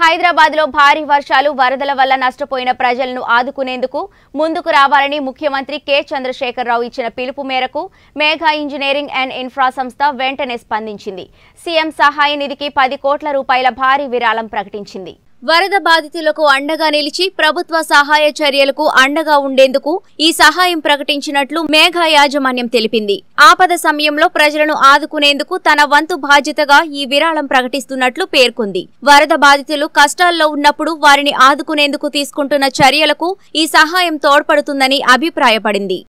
హైదరాబాద్ లో భారీ వర్షాలు వరదల వల్ల నష్టపోయిన ప్రజలను ఆదుకునేందుకు ముందుకు రావాలని ముఖ్యమంత్రి కె చంద్రశేఖరరావు ఇచ్చిన పిలుపు మేరకు మేఘా ఇంజనీరింగ్ అండ్ ఇన్ఫ్రా సంస్థ వెంటనే స్పందించింది సీఎం సహాయ నిధికి పది కోట్ల రూపాయల భారీ విరాళం ప్రకటించింది వరద బాధితులకు అండగా నిలిచి ప్రభుత్వ సహాయ చర్యలకు అండగా ఉండేందుకు ఈ సహాయం ప్రకటించినట్లు మేఘా యాజమాన్యం తెలిపింది ఆపద సమయంలో ప్రజలను ఆదుకునేందుకు తన వంతు బాధ్యతగా ఈ విరాళం ప్రకటిస్తున్నట్లు పేర్కొంది వరద బాధితులు కష్టాల్లో ఉన్నప్పుడు వారిని ఆదుకునేందుకు తీసుకుంటున్న చర్యలకు ఈ సహాయం తోడ్పడుతుందని అభిప్రాయపడింది